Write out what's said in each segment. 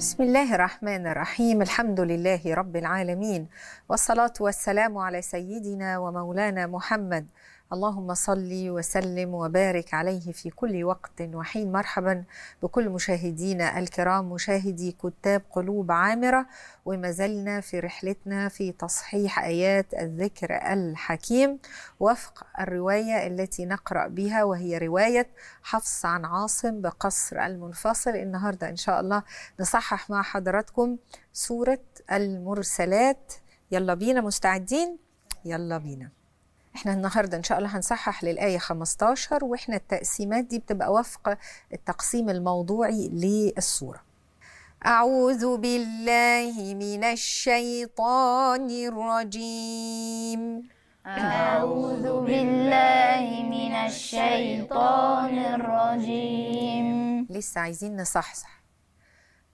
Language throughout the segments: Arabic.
بسم الله الرحمن الرحيم الحمد لله رب العالمين والصلاة والسلام على سيدنا ومولانا محمد اللهم صل وسلم وبارك عليه في كل وقت وحين مرحبا بكل مشاهدينا الكرام مشاهدي كتاب قلوب عامرة وما زلنا في رحلتنا في تصحيح آيات الذكر الحكيم وفق الرواية التي نقرأ بها وهي رواية حفص عن عاصم بقصر المنفصل النهاردة إن شاء الله نصحح مع حضراتكم سورة المرسلات يلا بينا مستعدين يلا بينا احنا النهارده ان شاء الله هنصحح للايه 15 واحنا التقسيمات دي بتبقى وفق التقسيم الموضوعي للسوره أعوذ بالله من الشيطان الرجيم أعوذ بالله من الشيطان الرجيم لسه عايزين نصحصح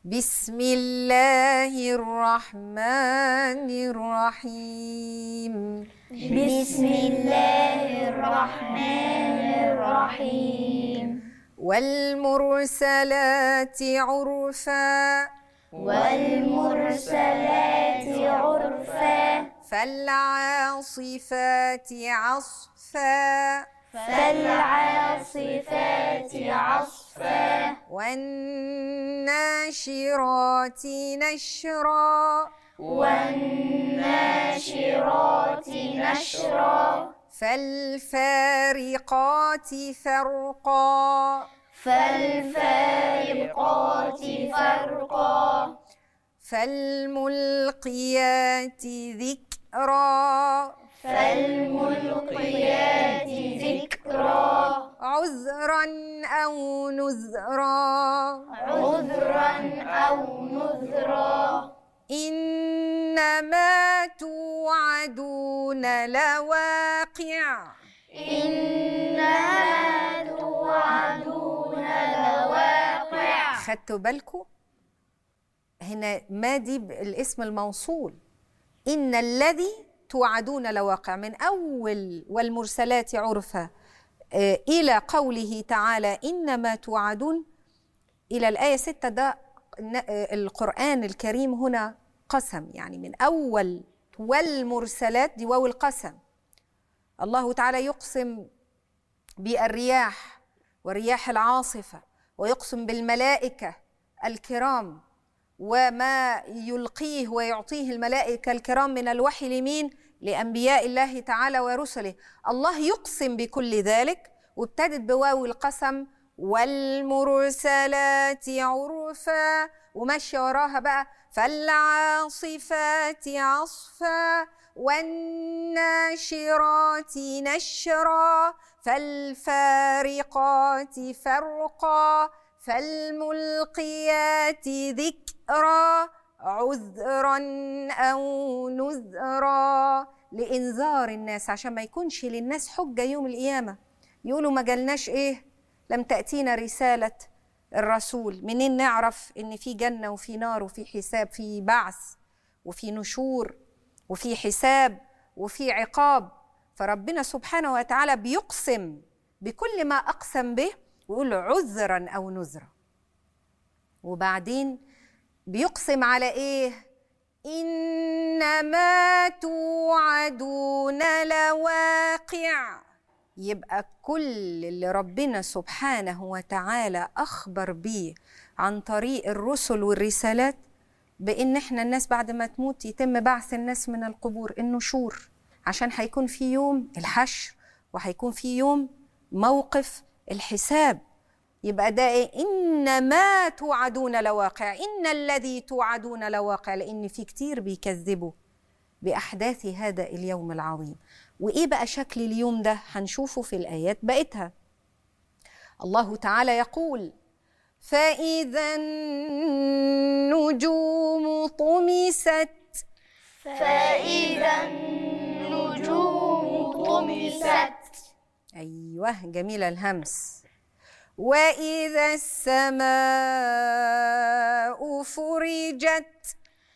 بسم الله الرحمن الرحيم بسم الله الرحمن الرحيم والمرسلات عرفا والمرسلات عرفا فالعاصفات عصفا فالعاصفات عصفا والناشرات نشرا والناشرات نشرا فالفارقات فرقا فالفارقات فرقا فالملقيات ذكرا فالملقيات عذرا عذرا أو نذرا إنما توعدون لواقع إنما توعدون لواقع خدتوا بالكم هنا ما دي الاسم الموصول إن الذي توعدون لواقع من أول والمرسلات عرفا آه، إلى قوله تعالى إنما توعدون إلى الآية 6 ده آه، القرآن الكريم هنا قسم يعني من أول والمرسلات دي واو القسم الله تعالى يقسم بالرياح والرياح العاصفة ويقسم بالملائكة الكرام وما يلقيه ويعطيه الملائكة الكرام من الوحي لمين؟ لأنبياء الله تعالى ورسله الله يقسم بكل ذلك وابتدت بواو القسم والمرسلات عرفا وماشية وراها بقى فالعاصفات عصفا والناشرات نشرا فالفارقات فرقا فالملقيات ذكرا عذرا أو نذرا لإنذار الناس عشان ما يكونش للناس حجة يوم القيامة يقولوا ما جالناش إيه لم تأتينا رسالة الرسول منين نعرف إن في جنة وفي نار وفي حساب في بعث وفي نشور وفي حساب وفي عقاب فربنا سبحانه وتعالى بيقسم بكل ما أقسم به ويقول عذرا أو نذرا وبعدين بيقسم على إيه؟ إنما توعدون لواقع يبقى كل اللي ربنا سبحانه وتعالى أخبر بيه عن طريق الرسل والرسالات بإن إحنا الناس بعد ما تموت يتم بعث الناس من القبور النشور عشان هيكون في يوم الحشر وهيكون في يوم موقف الحساب يبقى ده إيه؟ ان ما توعدون لواقع إن الذي توعدون لواقع لأن في كتير بيكذبوا بأحداث هذا اليوم العظيم وإيه بقى شكل اليوم ده هنشوفه في الآيات بقتها الله تعالى يقول فإذا النجوم طمست فإذا النجوم طمست أيوه جميلة الهمس وإذا السماء فرجت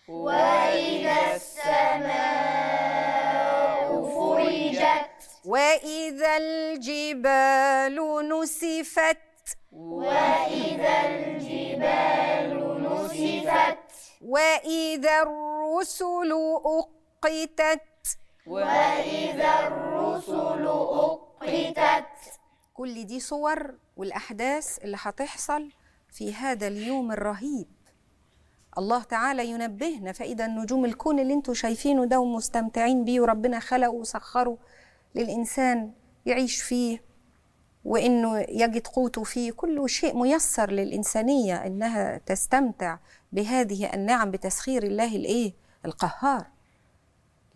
وإذا السماء فرجت وإذا الجبال نسفت وإذا الجبال نسفت وإذا الرسل أقتت وإذا الرسل أقتت كل دي صور والأحداث اللي هتحصل في هذا اليوم الرهيب الله تعالى ينبهنا فإذا النجوم الكون اللي انتوا شايفينه ده ومستمتعين بيه وربنا خلقه وسخره للإنسان يعيش فيه وإنه يجد قوته فيه كل شيء ميسر للإنسانية إنها تستمتع بهذه النعم بتسخير الله الإيه القهار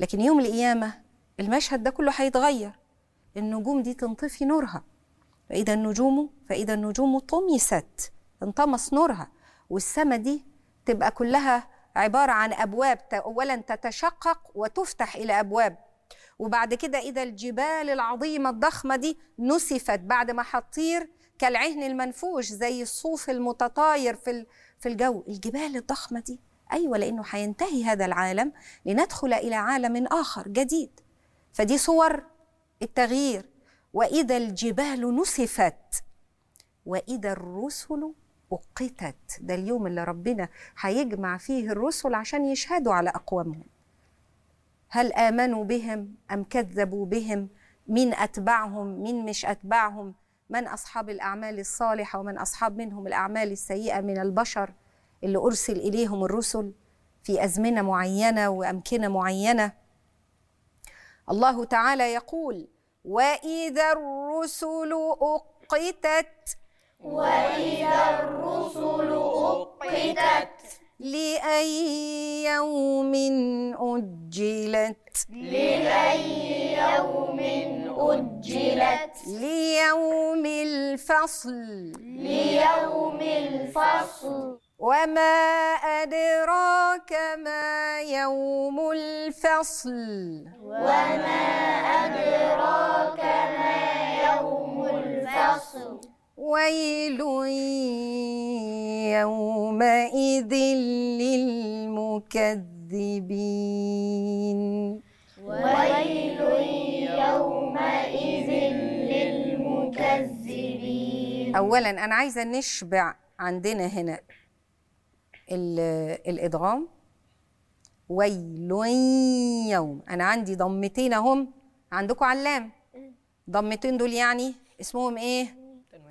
لكن يوم القيامة المشهد ده كله هيتغير النجوم دي تنطفي نورها فإذا النجوم فإذا النجوم طمست انطمس نورها والسماء دي تبقى كلها عبارة عن أبواب أولا تتشقق وتفتح إلى أبواب وبعد كده إذا الجبال العظيمة الضخمة دي نسفت بعد ما هتطير كالعهن المنفوش زي الصوف المتطاير في في الجو الجبال الضخمة دي أيوة لأنه هينتهي هذا العالم لندخل إلى عالم آخر جديد فدي صور التغيير واذا الجبال نسفت واذا الرسل اقتت ده اليوم اللي ربنا هيجمع فيه الرسل عشان يشهدوا على اقوامهم هل امنوا بهم ام كذبوا بهم مين اتبعهم مين مش اتبعهم من اصحاب الاعمال الصالحه ومن اصحاب منهم الاعمال السيئه من البشر اللي ارسل اليهم الرسل في ازمنه معينه وامكنه معينه الله تعالى يقول وإذا الرسل أقتت وإذا الرسل أقتت لأي يوم أجلت لأي يوم أجلت ليوم الفصل ليوم الفصل وما أدراك ما يوم الفصل وما أدراك ما يوم الفصل ويل يومئذ للمكذبين ويل يومئذ للمكذبين أولا أنا عايزة نشبع عندنا هنا الإدغام ويل يوم انا عندي ضمتين اهم عندكم علام ضمتين دول يعني اسمهم ايه تنوين,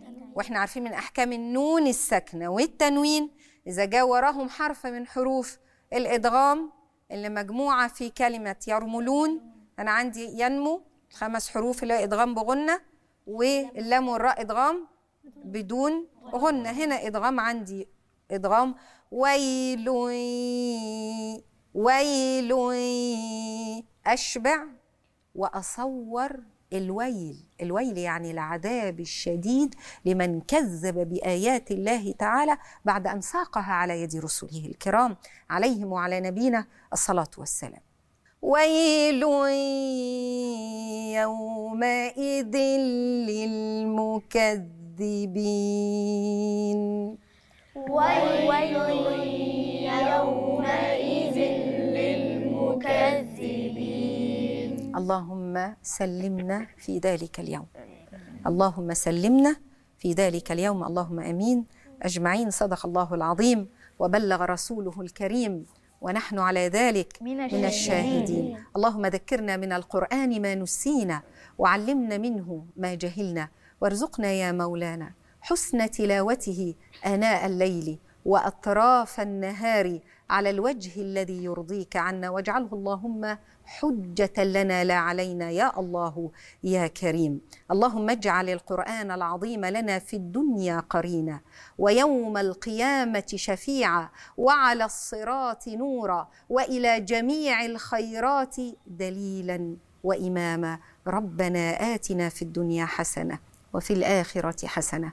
تنوين. واحنا عارفين من احكام النون الساكنه والتنوين اذا جاء وراهم حرف من حروف الادغام اللي مجموعه في كلمه يرملون انا عندي ينمو خمس حروف اللي ادغام بغنه واللام والراء ادغام بدون غنه هنا ادغام عندي إدغام ويل ويل أشبع وأصور الويل الويل يعني العذاب الشديد لمن كذب بآيات الله تعالى بعد أن ساقها على يد رسله الكرام عليهم وعلى نبينا الصلاة والسلام ويل يومئذ للمكذبين ويل يومئذ للمكذبين اللهم سلمنا في ذلك اليوم اللهم سلمنا في ذلك اليوم اللهم امين اجمعين صدق الله العظيم وبلغ رسوله الكريم ونحن على ذلك من الشاهدين, من الشاهدين. اللهم ذكرنا من القران ما نسينا وعلمنا منه ما جهلنا وارزقنا يا مولانا حسن تلاوته آناء الليل وأطراف النهار على الوجه الذي يرضيك عنا واجعله اللهم حجة لنا لا علينا يا الله يا كريم اللهم اجعل القرآن العظيم لنا في الدنيا قرينا ويوم القيامة شفيعا وعلى الصراط نورا وإلى جميع الخيرات دليلا وإماما ربنا آتنا في الدنيا حسنة وفي الآخرة حسنة